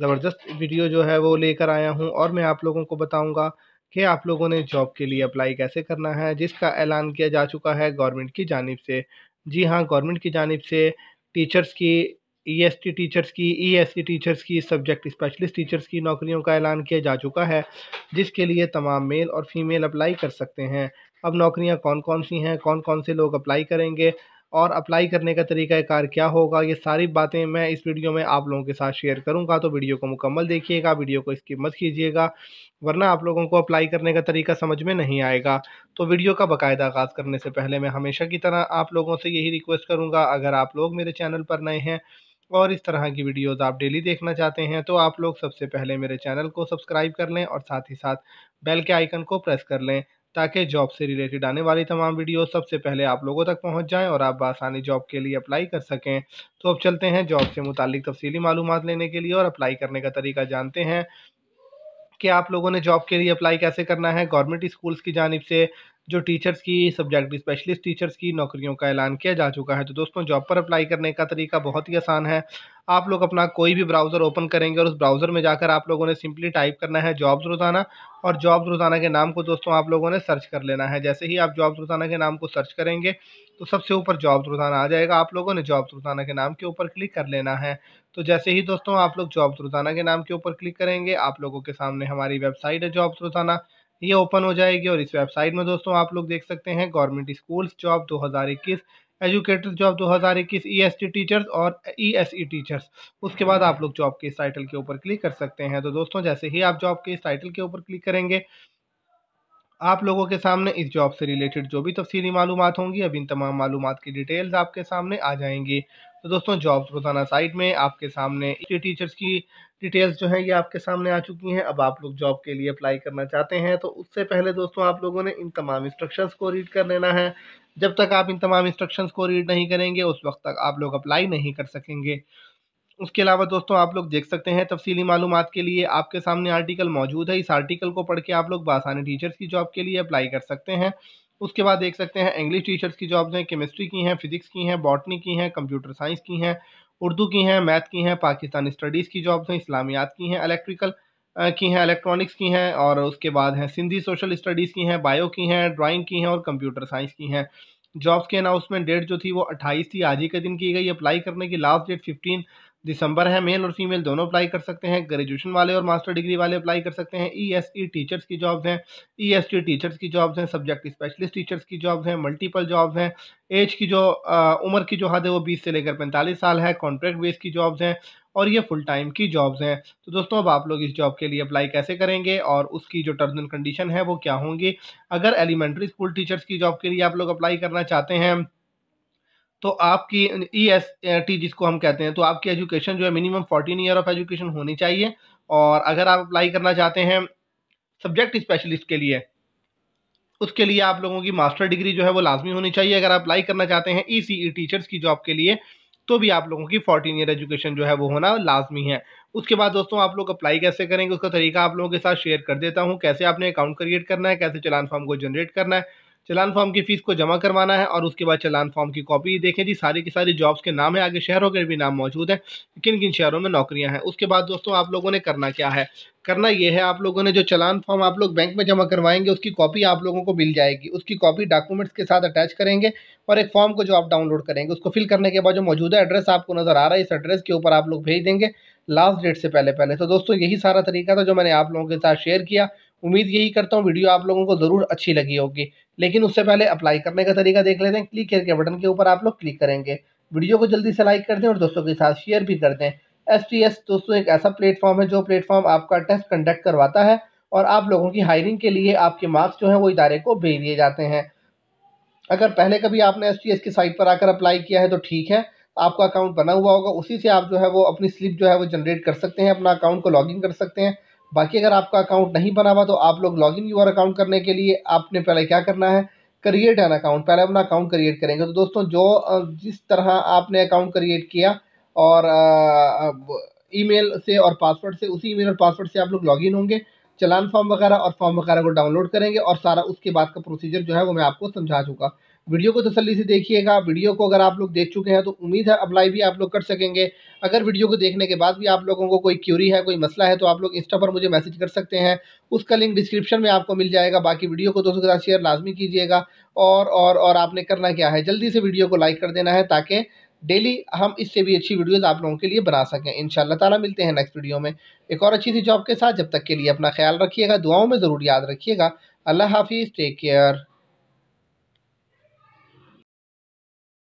ज़बरदस्त वीडियो जो है वो लेकर आया हूँ और मैं आप लोगों को बताऊँगा कि आप लोगों ने जॉब के लिए अप्लाई कैसे करना है जिसका ऐलान किया जा चुका है गवर्नमेंट की जानब से जी हाँ गवर्नमेंट की जानब से टीचर्स की टी e टीचर्स की सी e टीचर्स की सब्जेक्ट स्पेशलिस्ट टीचर्स की नौकरियों का ऐलान किया जा चुका है जिसके लिए तमाम मेल और फीमेल अप्लाई कर सकते हैं अब नौकरियां कौन कौन सी हैं कौन कौन से लोग अप्लाई करेंगे और अप्लाई करने का तरीका कार क्या होगा ये सारी बातें मैं इस वीडियो में आप लोगों के साथ शेयर करूंगा तो वीडियो को मुकम्मल देखिएगा वीडियो को स्किप मत कीजिएगा वरना आप लोगों को अप्लाई करने का तरीका समझ में नहीं आएगा तो वीडियो का बाकायदा आगाज़ करने से पहले मैं हमेशा की तरह आप लोगों से यही रिक्वेस्ट करूँगा अगर आप लोग मेरे चैनल पर नए हैं और इस तरह की वीडियोस आप डेली देखना चाहते हैं तो आप लोग सबसे पहले मेरे चैनल को सब्सक्राइब कर लें और साथ ही साथ बेल के आइकन को प्रेस कर लें ताकि जॉब से रिलेटेड आने वाली तमाम वीडियो सबसे पहले आप लोगों तक पहुँच जाएं और आप आसानी जॉब के लिए अप्लाई कर सकें तो अब चलते हैं जॉब से मुतलिक तफसीली मालूम लेने के लिए और अप्लाई करने का तरीका जानते हैं कि आप लोगों ने जॉब के लिए अप्लाई कैसे करना है गवर्नमेंट स्कूल्स की जानब से जो टीचर्स की सब्जेक्ट स्पेशलिस्ट टीचर्स की नौकरियों का ऐलान किया जा चुका है तो दोस्तों जॉब पर अप्लाई करने का तरीका बहुत ही आसान है आप लोग अपना कोई भी ब्राउज़र ओपन करेंगे और उस ब्राउज़र में जाकर आप लोगों ने सिंपली टाइप करना है जॉब्स रोज़ाना और जॉब्स रोज़ाना के नाम को दोस्तों आप लोगों ने सर्च कर लेना है जैसे ही आप जॉब्स रोज़ाना के नाम को सर्च करेंगे तो सबसे ऊपर जॉब्स रोज़ाना आ जाएगा आप लोगों ने जॉब्स रोज़ाना के नाम के ऊपर क्लिक कर लेना है तो जैसे ही दोस्तों आप लोग जॉब्स रोज़ाना के नाम के ऊपर क्लिक करेंगे आप लोगों के सामने हमारी वेबसाइट है जॉब्स रोज़ाना ये ओपन हो जाएगी और इस वेबसाइट में दोस्तों आप लोग देख सकते हैं government schools job 2021 educator job 2021 हज़ार टीचर्स e और ई e टीचर्स e उसके बाद आप लोग जॉब के इस टाइटल के ऊपर क्लिक कर सकते हैं तो दोस्तों जैसे ही आप जॉब के इस टाइटल के ऊपर क्लिक करेंगे आप लोगों के सामने इस जॉब से रिलेटेड जो भी तफसीली मालूम होंगी अब इन तमाम मालूम की डिटेल्स आपके सामने आ जाएंगी तो दोस्तों जॉब रोजाना साइट में आपके सामने टीचर्स की डिटेल्स जो है ये आपके सामने आ चुकी हैं अब आप लोग जॉब के लिए अप्लाई करना चाहते हैं तो उससे पहले दोस्तों आप लोगों ने इन तमाम इंस्ट्रक्शंस को रीड कर लेना है जब तक आप इन तमाम इंस्ट्रक्शंस को रीड नहीं करेंगे उस वक्त तक आप लोग अप्लाई नहीं कर सकेंगे उसके अलावा दोस्तों आप लोग देख सकते हैं तफसीली मालूम के लिए आपके सामने आर्टिकल मौजूद है इस आर्टिकल को पढ़ के आप लोग बासानी टीचर्स की जॉब के लिए अप्लाई कर सकते हैं उसके बाद देख सकते हैं इंग्लिश टीचर्स की जॉब्स हैं केमिस्ट्री की हैं फिजिक्स की हैं बॉटनी की हैं कंप्यूटर साइंस की हैं उर्दू की हैं मैथ की हैं पाकिस्तान स्टडीज़ की जॉब्स हैं इस्लामियात की हैं इलेक्ट्रिकल की हैं इलेक्ट्रॉनिक्स की हैं और उसके बाद हैं सिंधी सोशल स्टडीज़ की हैं बायो की हैं ड्राइंग की हैं और कंप्यूटर साइंस की हैं जॉब्स की अनाउंसमेंट डेट जो थी वो अट्ठाईस थी आज ही के दिन की गई अप्लाई करने की लास्ट डेट फिफ्टीन दिसंबर है मेल और फीमेल दोनों अप्लाई कर सकते हैं ग्रेजुएशन वाले और मास्टर डिग्री वाले अप्लाई कर सकते हैं ई एस ई टीचर्स की जॉब्स हैं ई एस टी टीचर्स की जॉब्स हैं सब्जेक्ट स्पेशलिस्ट टीचर्स की जॉब्स हैं मल्टीपल जॉब्स हैं एज की जो उम्र की जो हद है वो बीस से लेकर पैंतालीस साल है कॉन्ट्रैक्ट बेस की जॉब्स हैं और ये फुल टाइम की जॉब्स हैं तो दोस्तों अब आप लोग इस जॉब के लिए अप्लाई कैसे करेंगे और उसकी जो टर्म्स एंड कंडीशन है वो क्या होंगी अगर एलिमेंट्री स्कूल टीचर्स की जॉब के लिए आप लोग अप्लाई करना चाहते हैं तो आपकी ई एस टी जिसको हम कहते हैं तो आपकी एजुकेशन जो है minimum fourteen year of education होनी चाहिए और अगर आप अप्लाई करना चाहते हैं सब्जेक्ट स्पेशलिस्ट के लिए उसके लिए आप लोगों की मास्टर डिग्री जो है वो लाजमी होनी चाहिए अगर आप अप्लाई करना चाहते हैं ई सी ई टीचर्स की जॉब के लिए तो भी आप लोगों की फोर्टीन ईयर एजुकेशन जो है वो होना लाजमी है उसके बाद दोस्तों आप लोग अप्लाई कैसे करेंगे उसका तरीका आप लोगों के साथ शेयर कर देता हूँ कैसे आपने अकाउंट क्रिएट करना है कैसे चलान फॉर्म को जनरेट करना है चलान फॉर्म की फ़ीस को जमा करवाना है और उसके बाद चलान फॉर्म की कॉपी देखें जी सारी की सारी जॉब्स के नाम है आगे शहरों के भी नाम मौजूद हैं किन किन शहरों में नौकरियां हैं उसके बाद दोस्तों आप लोगों ने करना क्या है करना यह है आप लोगों ने जो चलान फॉर्म आप लोग बैंक में जमा करवाएंगे उसकी कॉपी आप लोगों को मिल जाएगी उसकी कॉपी डॉक्यूमेंट्स के साथ अटैच करेंगे और एक फॉर्म को जो आप डाउनलोड करेंगे उसको फिल करने के बाद जो मौजूदा एड्रेस आपको नज़र आ रहा है इस एड्रेस के ऊपर आप लोग भेज देंगे लास्ट डेट से पहले पहले तो दोस्तों यही सारा तरीका था जो मैंने आप लोगों के साथ शेयर किया उम्मीद यही करता हूँ वीडियो आप लोगों को ज़रूर अच्छी लगी होगी लेकिन उससे पहले अप्लाई करने का तरीका देख लेते हैं क्लिक करके बटन के ऊपर आप लोग क्लिक करेंगे वीडियो को जल्दी से लाइक कर दें और दोस्तों के साथ शेयर भी कर दें एस टी एस दोस्तों एक ऐसा प्लेटफॉर्म है जो प्लेटफॉर्म आपका टेस्ट कंडक्ट करवाता है और आप लोगों की हायरिंग के लिए आपके मार्क्स जो हैं वो इदारे को भेज दिए जाते हैं अगर पहले कभी आपने एस टी एस की साइट पर आकर अप्लाई किया है तो ठीक है आपका अकाउंट बना हुआ होगा उसी से आप जो है वो अपनी स्लिप जो है वो जनरेट कर सकते हैं अपना अकाउंट को लॉगिन कर सकते हैं बाकी अगर आपका अकाउंट नहीं बना हुआ तो आप लोग लॉग इन यूआर अकाउंट करने के लिए आपने पहले क्या करना है क्रिएट एन अकाउंट पहले अपना अकाउंट क्रिएट करेंगे तो दोस्तों जो जिस तरह आपने अकाउंट क्रिएट किया और ईमेल से और पासवर्ड से उसी ईमेल और पासवर्ड से आप लोग लॉगिन होंगे चलान फॉर्म वगैरह और फॉर्म वगैरह को डाउनलोड करेंगे और सारा उसके बाद का प्रोसीजर जो है वो मैं आपको समझा चुका वीडियो को तसली से देखिएगा वीडियो को अगर आप लोग देख चुके हैं तो उम्मीद है अप्लाई भी आप लोग कर सकेंगे अगर वीडियो को देखने के बाद भी आप लोगों को कोई क्यूरी है कोई मसला है तो आप लोग इंस्टा पर मुझे मैसेज कर सकते हैं उसका लिंक डिस्क्रिप्शन में आपको मिल जाएगा बाकी वीडियो को दोस्तों के साथ शेयर लाजमी कीजिएगा और और और आपने करना क्या है जल्दी से वीडियो को लाइक कर देना है ताकि डेली हम इससे भी अच्छी वीडियोज़ आप लोगों के लिए बना सकें इन ताला मिलते हैं नेक्स्ट वीडियो में एक और अच्छी सी जॉब के साथ जब तक के लिए अपना ख्याल रखिएगा दुआओं में ज़रूर याद रखिएगा अल्लाह हाफिज़ टेक केयर